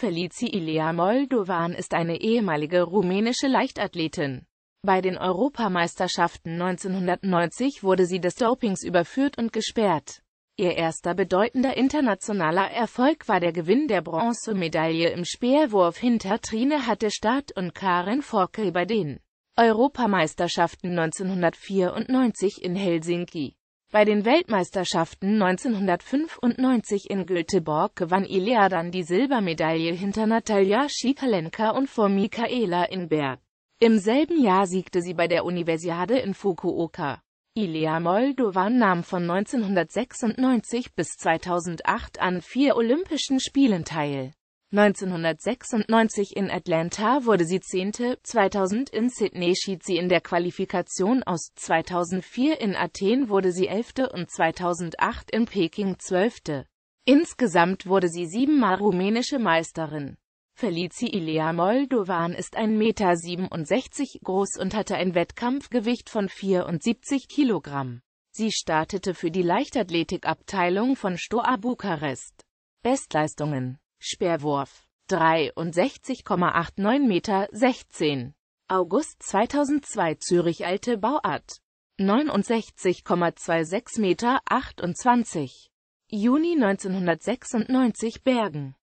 Felici Ilea Moldovan ist eine ehemalige rumänische Leichtathletin. Bei den Europameisterschaften 1990 wurde sie des Dopings überführt und gesperrt. Ihr erster bedeutender internationaler Erfolg war der Gewinn der Bronzemedaille im Speerwurf hinter Trine Hattestadt und Karin Forkel bei den Europameisterschaften 1994 in Helsinki. Bei den Weltmeisterschaften 1995 in Göteborg gewann Ilea dann die Silbermedaille hinter Natalia Schikalenka und vor Michaela Inberg. Im selben Jahr siegte sie bei der Universiade in Fukuoka. Ilea Moldovan nahm von 1996 bis 2008 an vier Olympischen Spielen teil. 1996 in Atlanta wurde sie Zehnte, 2000 in Sydney schied sie in der Qualifikation aus, 2004 in Athen wurde sie Elfte und 2008 in Peking Zwölfte. Insgesamt wurde sie siebenmal rumänische Meisterin. Felici Ilea Moldovan ist 1,67 Meter groß und hatte ein Wettkampfgewicht von 74 Kilogramm. Sie startete für die Leichtathletikabteilung von Stoa Bukarest. Bestleistungen Speerwurf 63,89 Meter 16. August 2002 Zürich Alte Bauart 69,26 Meter 28. Juni 1996 Bergen